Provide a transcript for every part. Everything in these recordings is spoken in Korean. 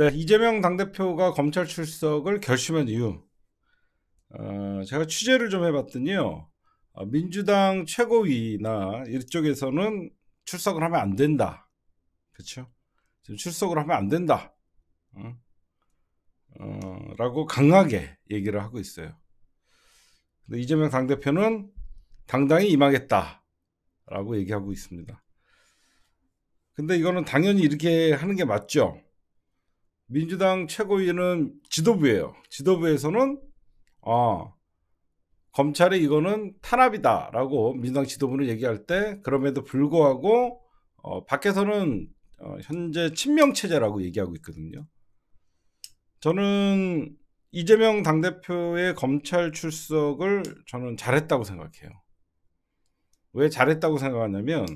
네, 이재명 당대표가 검찰 출석을 결심한 이유. 어, 제가 취재를 좀 해봤더니요. 어, 민주당 최고위나 이쪽에서는 출석을 하면 안 된다. 그쵸 지금 출석을 하면 안 된다. 어? 어, 라고 강하게 얘기를 하고 있어요. 근데 이재명 당대표는 당당히 임하겠다. 라고 얘기하고 있습니다. 근데 이거는 당연히 이렇게 하는 게 맞죠. 민주당 최고위는 지도부예요. 지도부에서는 어, 검찰이 이거는 탄압이다라고 민주당 지도부는 얘기할 때 그럼에도 불구하고 어, 밖에서는 어, 현재 친명 체제라고 얘기하고 있거든요. 저는 이재명 당대표의 검찰 출석을 저는 잘했다고 생각해요. 왜 잘했다고 생각하냐면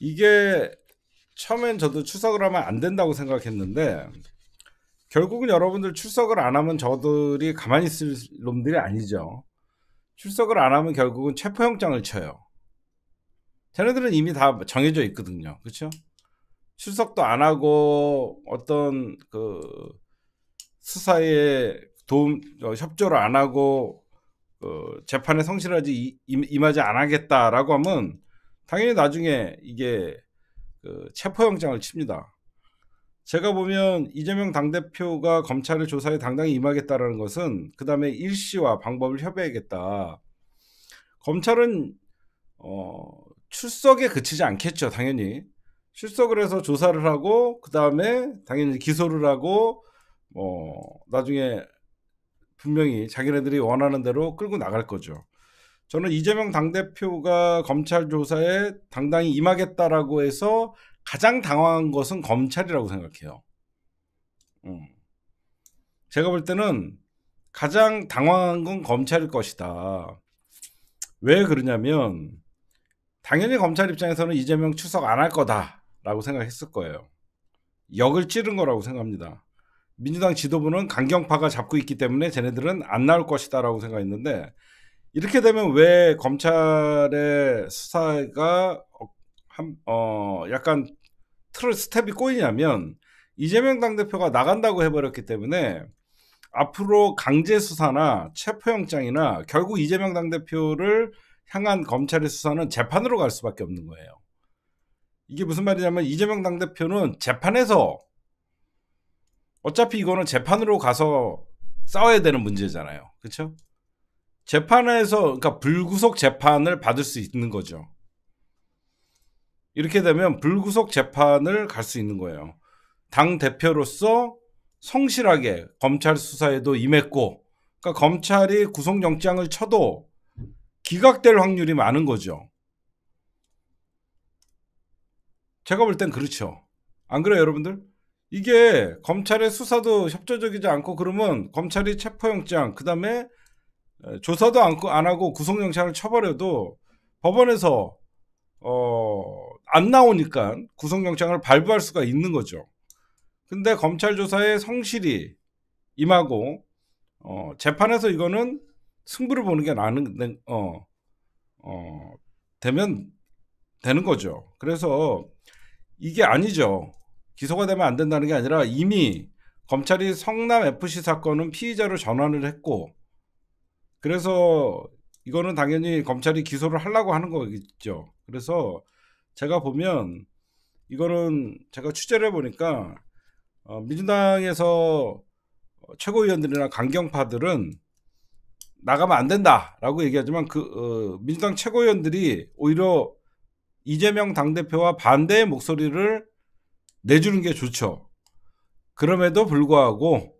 이게 처음엔 저도 출석을 하면 안 된다고 생각했는데 결국은 여러분들 출석을 안 하면 저들이 가만히 있을 놈들이 아니죠. 출석을 안 하면 결국은 체포영장을 쳐요. 쟤네들은 이미 다 정해져 있거든요. 그렇죠? 출석도 안 하고 어떤 그 수사에 도움 어, 협조를 안 하고 그 재판에 성실하지 임하지 안 하겠다라고 하면 당연히 나중에 이게 그 체포영장을 칩니다. 제가 보면 이재명 당대표가 검찰의 조사에 당당히 임하겠다라는 것은 그 다음에 일시와 방법을 협의하겠다. 검찰은 어, 출석에 그치지 않겠죠, 당연히. 출석을 해서 조사를 하고 그 다음에 당연히 기소를 하고 어, 나중에 분명히 자기네들이 원하는 대로 끌고 나갈 거죠. 저는 이재명 당대표가 검찰 조사에 당당히 임하겠다라고 해서 가장 당황한 것은 검찰이라고 생각해요. 음. 제가 볼 때는 가장 당황한 건 검찰일 것이다. 왜 그러냐면 당연히 검찰 입장에서는 이재명 추석 안 할 거다라고 생각했을 거예요. 역을 찌른 거라고 생각합니다. 민주당 지도부는 강경파가 잡고 있기 때문에 쟤네들은 안 나올 것이다라고 생각했는데 이렇게 되면 왜 검찰의 수사가 한, 어, 어, 약간 틀을 스텝이 꼬이냐면 이재명 당대표가 나간다고 해버렸기 때문에 앞으로 강제 수사나 체포영장이나 결국 이재명 당대표를 향한 검찰의 수사는 재판으로 갈 수밖에 없는 거예요. 이게 무슨 말이냐면 이재명 당대표는 재판에서 어차피 이거는 재판으로 가서 싸워야 되는 문제잖아요. 그렇죠? 재판에서 그러니까 불구속 재판을 받을 수 있는 거죠. 이렇게 되면 불구속 재판을 갈 수 있는 거예요. 당 대표로서 성실하게 검찰 수사에도 임했고, 그러니까 검찰이 구속영장을 쳐도 기각될 확률이 많은 거죠. 제가 볼 땐 그렇죠. 안 그래요, 여러분들? 이게 검찰의 수사도 협조적이지 않고 그러면 검찰이 체포영장, 그 다음에 조사도 안, 그, 안 하고 구속영장을 쳐버려도 법원에서 어, 안 나오니까 구속영장을 발부할 수가 있는 거죠. 근데 검찰 조사에 성실히 임하고 어, 재판에서 이거는 승부를 보는 게 나는 네, 어, 어, 되면 되는 거죠. 그래서 이게 아니죠. 기소가 되면 안 된다는 게 아니라 이미 검찰이 성남 FC 사건은 피의자로 전환을 했고 그래서 이거는 당연히 검찰이 기소를 하려고 하는 거겠죠. 그래서 제가 보면 이거는 제가 취재를 해보니까 어, 민주당에서 최고위원들이나 강경파들은 나가면 안 된다라고 얘기하지만 그 어, 민주당 최고위원들이 오히려 이재명 당대표와 반대의 목소리를 내주는 게 좋죠. 그럼에도 불구하고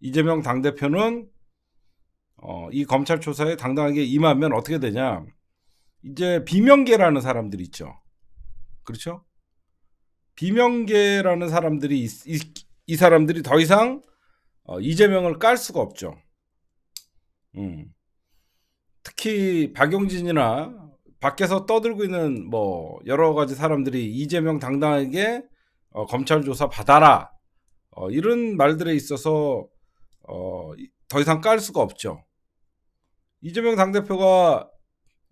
이재명 당대표는 어, 이 검찰 조사에 당당하게 임하면 어떻게 되냐? 이제 비명계라는 사람들이 있죠. 그렇죠? 비명계라는 사람들이 이, 이, 이 사람들이 더 이상 어, 이재명을 깔 수가 없죠. 음. 특히 박용진이나 밖에서 떠들고 있는 뭐 여러 가지 사람들이 이재명 당당하게 어, 검찰 조사 받아라 어, 이런 말들에 있어서 어, 더 이상 깔 수가 없죠. 이재명 당대표가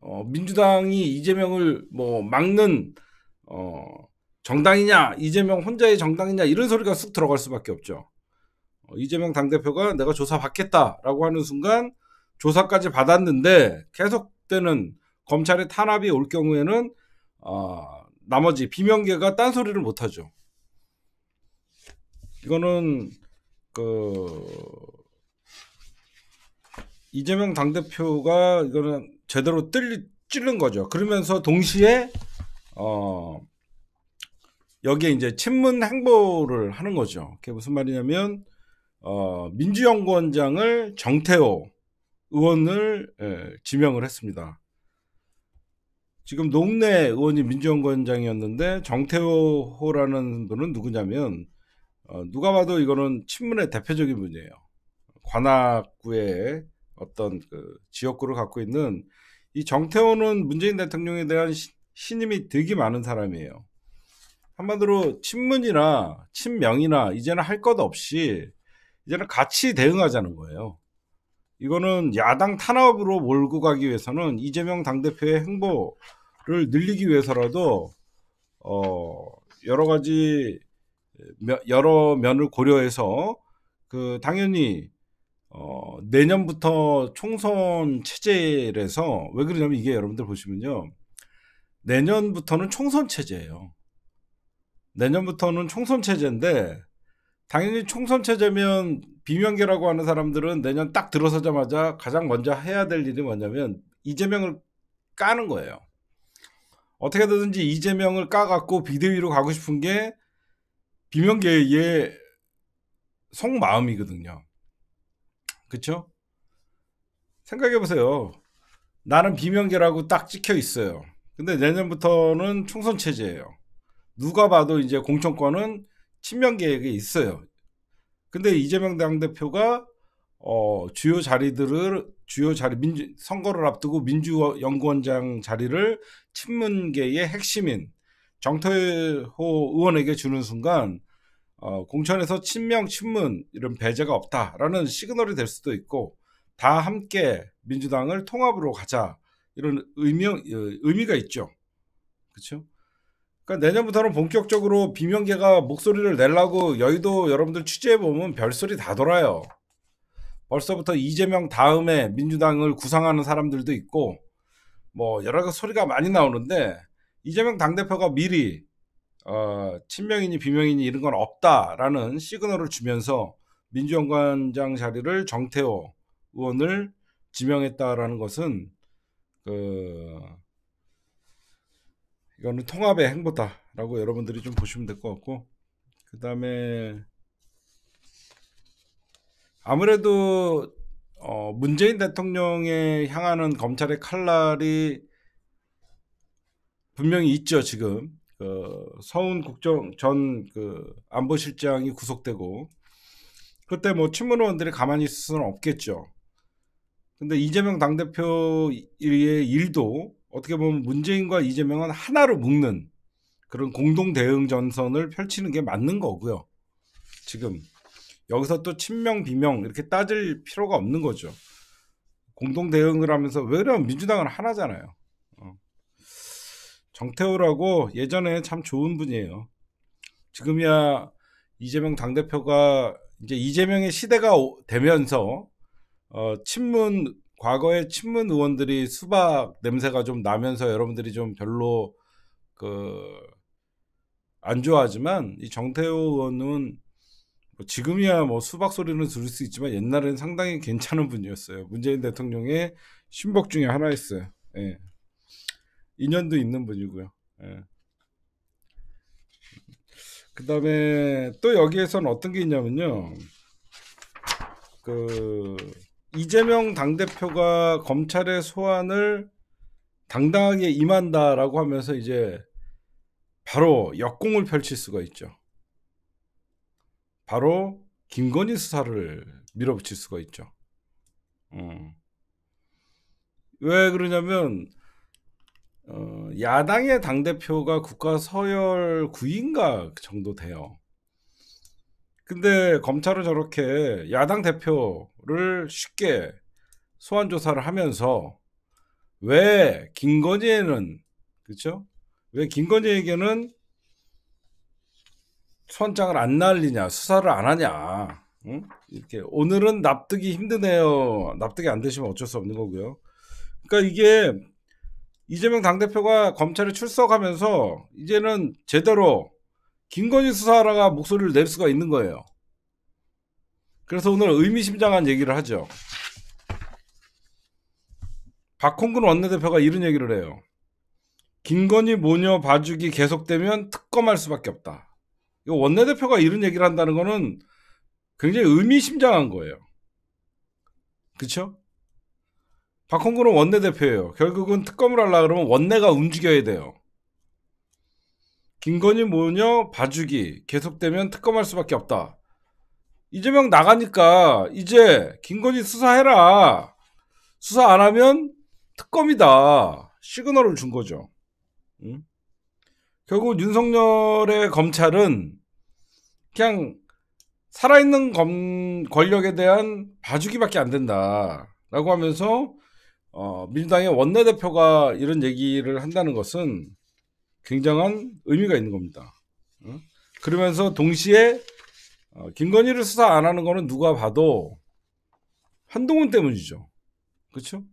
어, 민주당이 이재명을 뭐 막는 어, 정당이냐 이재명 혼자의 정당이냐 이런 소리가 쑥 들어갈 수밖에 없죠. 어, 이재명 당대표가 내가 조사 받겠다라고 하는 순간 조사까지 받았는데 계속되는 검찰의 탄압이 올 경우에는 어, 나머지 비명계가 딴소리를 못하죠. 이거는 그 이재명 당대표가 이거는 제대로 뜰리, 찔른 거죠. 그러면서 동시에, 어, 여기에 이제 친문 행보를 하는 거죠. 그게 무슨 말이냐면, 어, 민주연구원장을 정태호 의원을 예, 지명을 했습니다. 지금 농내 의원이 민주연구원장이었는데 정태호라는 분은 누구냐면 어, 누가 봐도 이거는 친문의 대표적인 분이에요. 관악구에 어떤 그 지역구를 갖고 있는 이 정태호는 문재인 대통령에 대한 시, 신임이 되게 많은 사람이에요. 한마디로 친문이나 친명이나 이제는 할 것 없이 이제는 같이 대응하자는 거예요. 이거는 야당 탄압으로 몰고 가기 위해서는 이재명 당대표의 행보를 늘리기 위해서라도 어 여러 가지 여러 면을 고려해서 그 당연히 어, 내년부터 총선 체제에서왜 그러냐면 이게 여러분들 보시면요. 내년부터는 총선 체제예요. 내년부터는 총선 체제인데 당연히 총선 체제면 비명계라고 하는 사람들은 내년 딱 들어서자마자 가장 먼저 해야 될 일이 뭐냐면 이재명을 까는 거예요. 어떻게든지 되 이재명을 까갖고 비대위로 가고 싶은 게 비명계의 속마음이거든요. 그렇죠? 생각해 보세요. 나는 비명계라고 딱 찍혀 있어요. 근데 내년부터는 총선 체제예요. 누가 봐도 이제 공천권은 친명계에게 있어요. 근데 이재명 당대표가 어, 주요 자리들을 주요 자리 민주, 선거를 앞두고 민주연구원장 자리를 친문계의 핵심인 정태호 의원에게 주는 순간 어, 공천에서 친명, 친문 이런 배제가 없다라는 시그널이 될 수도 있고 다 함께 민주당을 통합으로 가자 이런 의미, 의미가 있죠. 그렇죠? 그러니까 내년부터는 본격적으로 비명계가 목소리를 내려고 여의도 여러분들 취재해 보면 별소리 다 돌아요. 벌써부터 이재명 다음에 민주당을 구상하는 사람들도 있고 뭐 여러 가지 소리가 많이 나오는데 이재명 당대표가 미리 어, 친명이니 비명이니 이런 건 없다라는 시그널을 주면서 민주연관장 자리를 정태호 의원을 지명했다라는 것은 그 이거는 통합의 행보다라고 여러분들이 좀 보시면 될 것 같고 그 다음에 아무래도 어, 문재인 대통령에 향하는 검찰의 칼날이 분명히 있죠 지금 어, 서훈 국정 전그 안보실장이 구속되고 그때 뭐 친문의원들이 가만히 있을 수는 없겠죠. 근데 이재명 당대표의 일도 어떻게 보면 문재인과 이재명은 하나로 묶는 그런 공동 대응 전선을 펼치는 게 맞는 거고요. 지금 여기서 또 친명 비명 이렇게 따질 필요가 없는 거죠. 공동 대응을 하면서 왜냐면 민주당은 하나잖아요. 정태호라고 예전에 참 좋은 분이에요. 지금이야 이재명 당대표가 이제 이재명의 시대가 오, 되면서 어, 친문 과거의 친문 의원들이 수박 냄새가 좀 나면서 여러분들이 좀 별로 그 안 좋아하지만 이 정태호 의원은 뭐 지금이야 뭐 수박 소리는 들을 수 있지만 옛날에는 상당히 괜찮은 분이었어요. 문재인 대통령의 신복 중에 하나였어요. 예. 인연도 있는 분이고요. 예. 그 다음에 또 여기에서는 어떤 게 있냐면요. 그 이재명 당대표가 검찰의 소환을 당당하게 임한다라고 하면서 이제 바로 역공을 펼칠 수가 있죠. 바로 김건희 수사를 밀어붙일 수가 있죠. 음. 왜 그러냐면 어, 야당의 당 대표가 국가 서열 9인가 정도 돼요. 근데 검찰은 저렇게 야당 대표를 쉽게 소환 조사를 하면서 왜 김건희에는 그쵸왜 김건희에게는 소환장을 안 날리냐 수사를 안 하냐 응? 이렇게 오늘은 납득이 힘드네요 납득이 안 되시면 어쩔 수 없는 거고요 그러니까 이게 이재명 당대표가 검찰에 출석하면서 이제는 제대로 김건희 수사하라가 목소리를 낼 수가 있는 거예요. 그래서 오늘 의미심장한 얘기를 하죠. 박홍근 원내대표가 이런 얘기를 해요. 김건희 모녀 봐주기 계속되면 특검할 수밖에 없다. 이 원내대표가 이런 얘기를 한다는 거는 굉장히 의미심장한 거예요. 그렇죠? 박홍근은 원내대표예요. 결국은 특검을 하려 그러면 원내가 움직여야 돼요. 김건희 모녀 봐주기 계속되면 특검할 수밖에 없다. 이재명 나가니까 이제 김건희 수사해라. 수사 안 하면 특검이다. 시그널을 준 거죠. 응? 결국 윤석열의 검찰은 그냥 살아있는 검, 권력에 대한 봐주기밖에 안 된다라고 하면서 어, 민주당의 원내대표가 이런 얘기를 한다는 것은 굉장한 의미가 있는 겁니다. 어? 그러면서 동시에 어, 김건희를 수사 안 하는 거는 누가 봐도 한동훈 때문이죠. 그렇죠?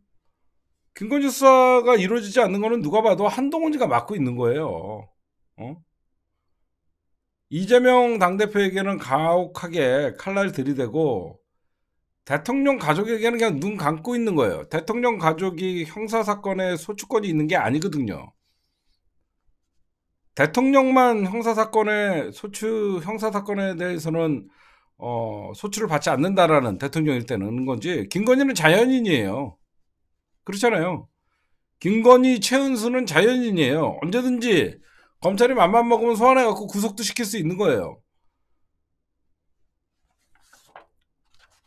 김건희 수사가 이루어지지 않는 거는 누가 봐도 한동훈이가 맡고 있는 거예요. 어? 이재명 당대표에게는 가혹하게 칼날 들이대고 대통령 가족에게는 그냥 눈 감고 있는 거예요. 대통령 가족이 형사 사건에 소추권이 있는 게 아니거든요. 대통령만 형사 사건에 소추 형사 사건에 대해서는 어, 소추를 받지 않는다라는 대통령일 때는 건지 김건희는 자연인이에요. 그렇잖아요. 김건희, 최은수는 자연인이에요. 언제든지 검찰이 맘만 먹으면 소환해갖고 구속도 시킬 수 있는 거예요.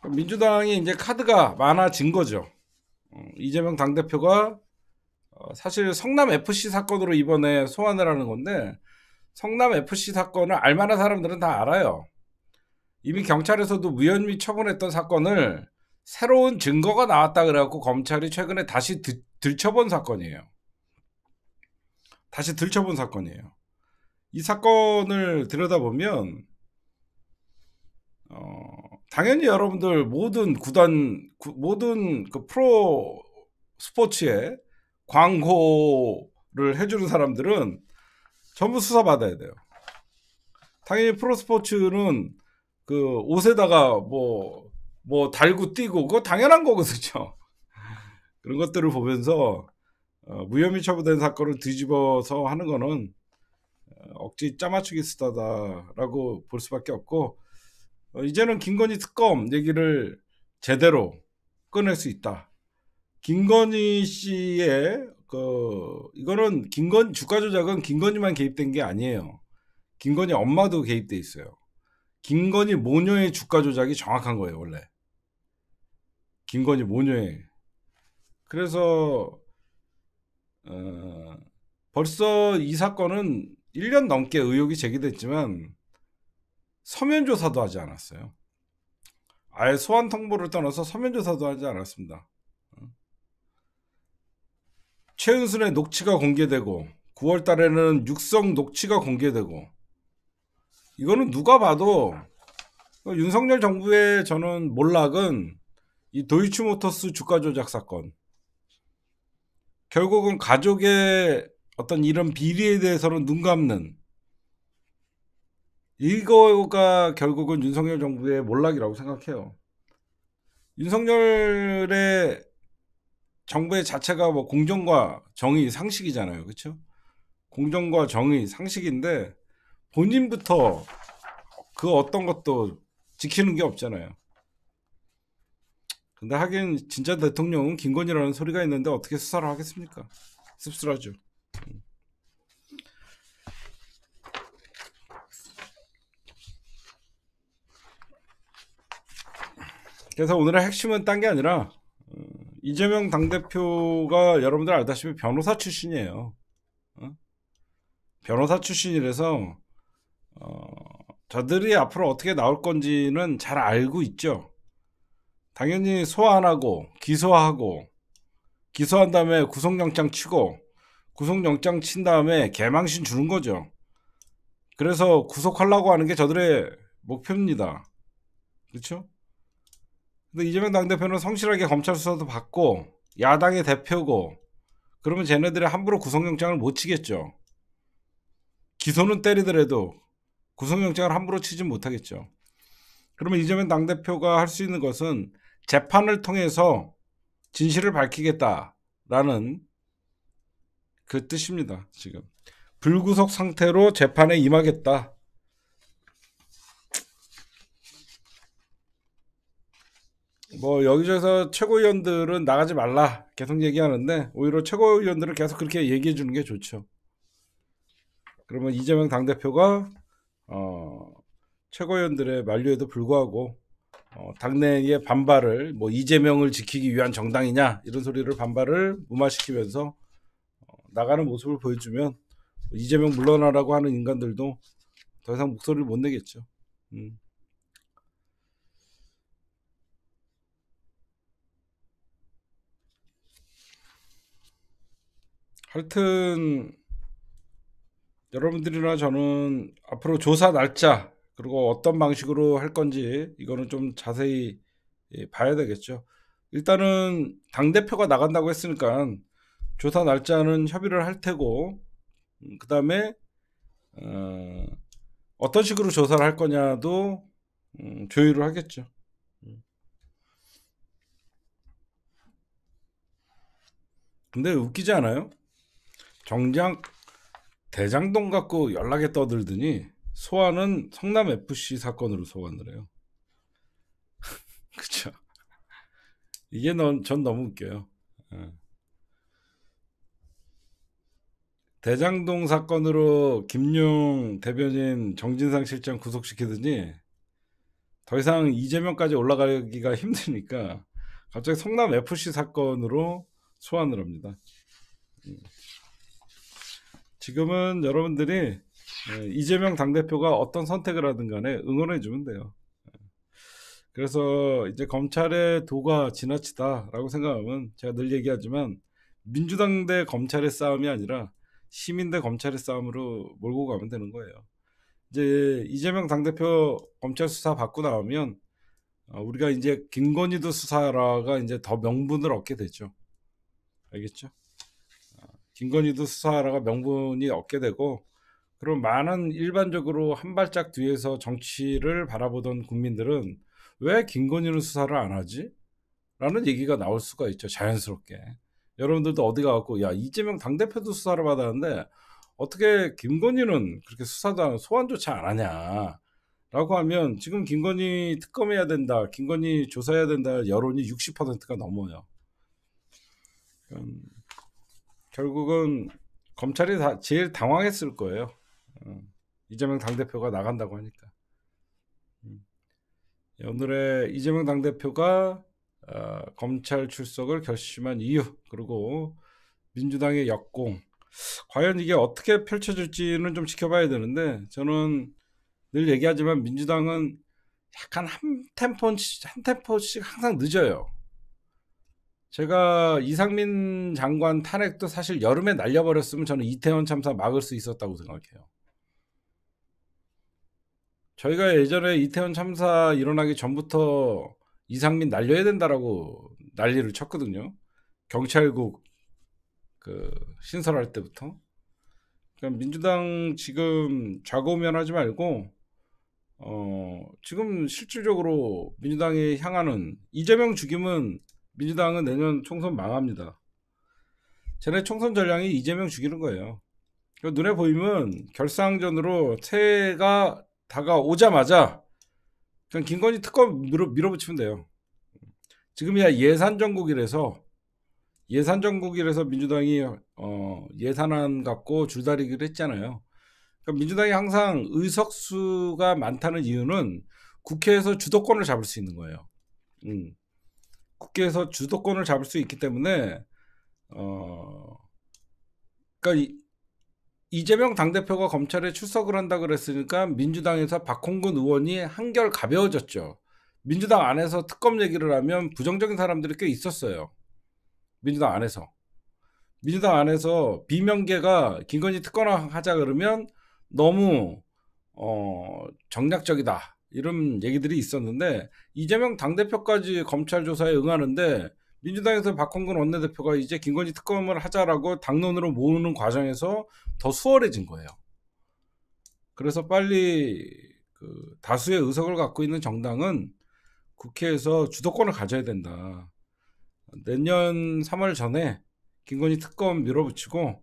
민주당이 이제 카드가 많아진 거죠. 어, 이재명 당대표가 어, 사실 성남 FC 사건으로 이번에 소환을 하는 건데 성남 FC 사건을 알만한 사람들은 다 알아요. 이미 경찰에서도 무혐의 처분했던 사건을 새로운 증거가 나왔다 그래갖고 검찰이 최근에 다시 드, 들춰본 사건이에요. 다시 들춰본 사건이에요. 이 사건을 들여다보면 어, 당연히 여러분들 모든 구단 구, 모든 그 프로 스포츠에 광고를 해주는 사람들은 전부 수사 받아야 돼요. 당연히 프로 스포츠는 그 옷에다가 뭐뭐 뭐 달고 뛰고 그거 당연한 거거든요. 그런 것들을 보면서 어, 무혐의 처분된 사건을 뒤집어서 하는 거는 어, 억지 짜맞추기 수다다라고 볼 수밖에 없고 어, 이제는 김건희 특검 얘기를 제대로 꺼낼 수 있다. 김건희 씨의 그 이거는 김건 주가 조작은 김건희만 개입된 게 아니에요. 김건희 엄마도 개입돼 있어요. 김건희 모녀의 주가 조작이 정확한 거예요 원래. 김건희 모녀의 그래서 어, 벌써 이 사건은 1년 넘게 의혹이 제기됐지만 서면 조사도 하지 않았어요. 아예 소환 통보를 떠나서 서면 조사도 하지 않았습니다. 어. 최은순의 녹취가 공개되고 9월 달에는 육성 녹취가 공개되고 이거는 누가 봐도 윤석열 정부의 저는 몰락은 이 도이치모터스 주가 조작 사건 결국은 가족의 어떤 이런 비리에 대해서는 눈 감는 이거가 결국은 윤석열 정부의 몰락이라고 생각해요. 윤석열의 정부의 자체가 뭐 공정과 정의 상식이잖아요. 그렇죠? 공정과 정의 상식인데 본인부터 그 어떤 것도 지키는 게 없잖아요. 근데 하긴 진짜 대통령은 김건희라는 소리가 있는데 어떻게 수사를 하겠습니까? 씁쓸하죠. 그래서 오늘의 핵심은 딴 게 아니라 어, 이재명 당대표가 여러분들 알다시피 변호사 출신이에요. 어? 변호사 출신이라서 어, 저들이 앞으로 어떻게 나올 건지는 잘 알고 있죠. 당연히 소환하고 기소하고 기소한 다음에 구속영장 치고 구속영장 친 다음에 개망신 주는 거죠. 그래서 구속하려고 하는 게 저들의 목표입니다. 그렇죠? 근데 이재명 당대표는 성실하게 검찰 수사도 받고 야당의 대표고 그러면 쟤네들이 함부로 구속영장을 못 치겠죠. 기소는 때리더라도 구속영장을 함부로 치진 못하겠죠. 그러면 이재명 당대표가 할 수 있는 것은 재판을 통해서 진실을 밝히겠다라는 그 뜻입니다. 지금 불구속 상태로 재판에 임하겠다. 뭐 여기저기서 최고위원들은 나가지 말라 계속 얘기하는데 오히려 최고위원들은 계속 그렇게 얘기해 주는 게 좋죠. 그러면 이재명 당대표가 어, 최고위원들의 만류에도 불구하고 어, 당내의 반발을 뭐 이재명을 지키기 위한 정당이냐 이런 소리를 반발을 무마시키면서 어, 나가는 모습을 보여주면 이재명 물러나라고 하는 인간들도 더 이상 목소리를 못 내겠죠. 음. 하여튼 여러분들이나 저는 앞으로 조사 날짜 그리고 어떤 방식으로 할 건지 이거는 좀 자세히 예, 봐야 되겠죠. 일단은 당 대표가 나간다고 했으니까 조사 날짜는 협의를 할 테고 음, 그 다음에 어, 어떤 식으로 조사를 할 거냐도 음, 조율을 하겠죠. 근데 웃기지 않아요? 정작 대장동 갖고 연락에 떠들더니 소환은 성남 FC 사건으로 소환을 해요. 그쵸? 이게 넌, 전 너무 웃겨요. 네. 대장동 사건으로 김용 대변인 정진상 실장 구속시키더니 더 이상 이재명까지 올라가기가 힘드니까 갑자기 성남 FC 사건으로 소환을 합니다. 예. 지금은 여러분들이 어, 이재명 당대표가 어떤 선택을 하든 간에 응원해 주면 돼요. 그래서 이제 검찰의 도가 지나치다라고 생각하면 제가 늘 얘기하지만 민주당 대 검찰의 싸움이 아니라 시민 대 검찰의 싸움으로 몰고 가면 되는 거예요. 이제 이재명 당대표 검찰 수사 받고 나오면 어, 우리가 이제 김건희도 수사라가 이제 더 명분을 얻게 되죠. 알겠죠? 김건희도 수사하라가 명분이 없게 되고 그럼 많은 일반적으로 한 발짝 뒤에서 정치를 바라보던 국민들은 왜 김건희는 수사를 안 하지? 라는 얘기가 나올 수가 있죠. 자연스럽게. 여러분들도 어디 가갖고, 야, 이재명 당대표도 수사를 받았는데, 어떻게 김건희는 그렇게 수사도 안, 소환조차 안 하냐. 라고 하면, 지금 김건희 특검해야 된다, 김건희 조사해야 된다, 여론이 60%가 넘어요. 그러니까 결국은 검찰이 다 제일 당황했을 거예요. 어, 이재명 당대표가 나간다고 하니까. 음. 예, 오늘의 이재명 당대표가 아, 검찰 출석을 결심한 이유 그리고 민주당의 역공 과연 이게 어떻게 펼쳐질지는 좀 지켜봐야 되는데 저는 늘 얘기하지만 민주당은 약간 한 템포 한 템포씩 항상 늦어요. 제가 이상민 장관 탄핵도 사실 여름에 날려버렸으면 저는 이태원 참사 막을 수 있었다고 생각해요. 저희가 예전에 이태원 참사 일어나기 전부터 이상민 날려야 된다라고 난리를 쳤거든요. 경찰국 그 신설할 때부터. 그러니까 민주당 지금 좌고우면하지 말고 어 지금 실질적으로 민주당이 향하는 이재명 죽임은 민주당은 내년 총선 망합니다. 쟤네 총선 전략이 이재명 죽이는 거예요. 그 눈에 보이면 결사전으로 새해가 다가오자마자 그냥 김건희 특검 밀어, 붙이면 돼요. 지금이야 예산 전국이라서 예산 전국이라서 민주당이 어, 예산안 갖고 줄다리기를 했잖아요. 그러니까 민주당이 항상 의석수가 많다는 이유는 국회에서 주도권을 잡을 수 있는 거예요. 음. 국회에서 주도권을 잡을 수 있기 때문에 어 그러니까 이, 이재명 당대표가 검찰에 출석을 한다 그랬으니까 민주당에서 박홍근 의원이 한결 가벼워졌죠. 민주당 안에서 특검 얘기를 하면 부정적인 사람들이 꽤 있었어요. 민주당 안에서. 민주당 안에서 비명계가 김건희 특검 을 하자 그러면 너무 어 정략적이다. 이런 얘기들이 있었는데 이재명 당대표까지 검찰 조사에 응하는데 민주당에서 박홍근 원내대표가 이제 김건희 특검을 하자라고 당론으로 모으는 과정에서 더 수월해진 거예요. 그래서 빨리 그 다수의 의석을 갖고 있는 정당은 국회에서 주도권을 가져야 된다. 내년 3월 전에 김건희 특검 밀어붙이고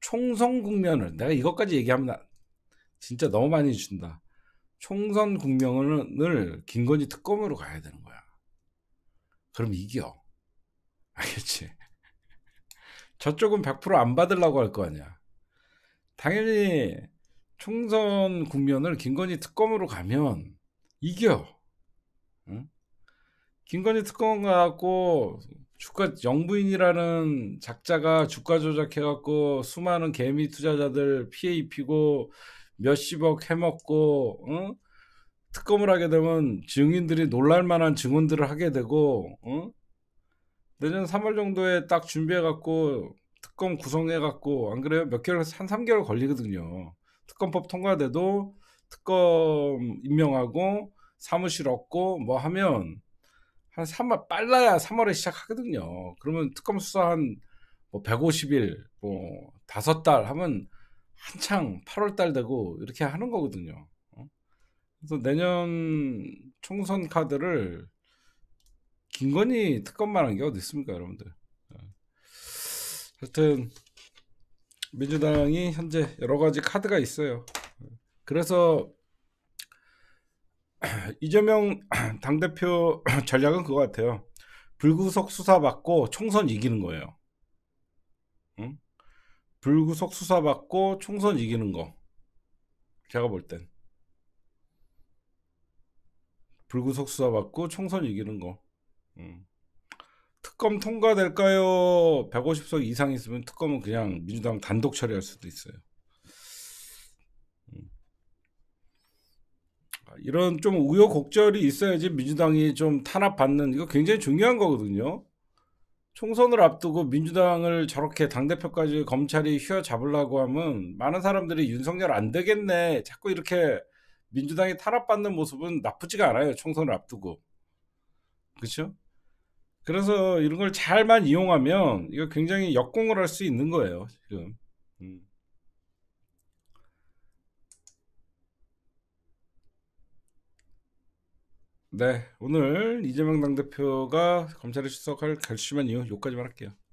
총선 국면을 내가 이것까지 얘기하면 진짜 너무 많이 준다. 총선 국면을 김건희 특검으로 가야 되는 거야. 그럼 이겨. 알겠지? 저쪽은 100%안 받으려고 할 거 아니야. 당연히 총선 국면을 김건희 특검으로 가면 이겨. 응? 김건희 특검 가갖고 주가 영부인이라는 작자가 주가 조작해갖고 수많은 개미 투자자들 피해 입히고 몇십억 해먹고 응? 특검을 하게 되면 증인들이 놀랄만한 증언들을 하게 되고 응? 내년 3월 정도에 딱 준비해갖고 특검 구성해갖고 안 그래요? 몇 개월 한 3개월 걸리거든요. 특검법 통과돼도 특검 임명하고 사무실 얻고 뭐 하면 한 3월 빨라야 3월에 시작하거든요. 그러면 특검 수사 한뭐 150일 뭐 다섯 달 하면 한창 8월 달 되고 이렇게 하는 거거든요. 어? 그래서 내년 총선 카드를 김건희 특검만 한 게 어디 있습니까, 여러분들? 어. 하여튼 민주당이 현재 여러 가지 카드가 있어요. 그래서 이재명 당대표 전략은 그거 같아요. 불구속 수사받고 총선 이기는 거예요. 불구속 수사받고 총선 이기는 거. 제가 볼 땐. 불구속 수사받고 총선 이기는 거. 음. 특검 통과될까요? 150석 이상 있으면 특검은 그냥 민주당 단독 처리할 수도 있어요. 음. 아, 이런 좀 우여곡절이 있어야지 민주당이 좀 탄압받는 이거 굉장히 중요한 거거든요. 총선을 앞두고 민주당을 저렇게 당대표까지 검찰이 휘어잡으려고 하면 많은 사람들이 윤석열 안 되겠네. 자꾸 이렇게 민주당이 탄압받는 모습은 나쁘지가 않아요. 총선을 앞두고. 그렇죠? 그래서 이런 걸 잘만 이용하면 이거 굉장히 역공을 할 수 있는 거예요. 지금. 음. 네, 오늘 이재명 당대표가 검찰에 출석할 결심한 이유 여까지만 할게요.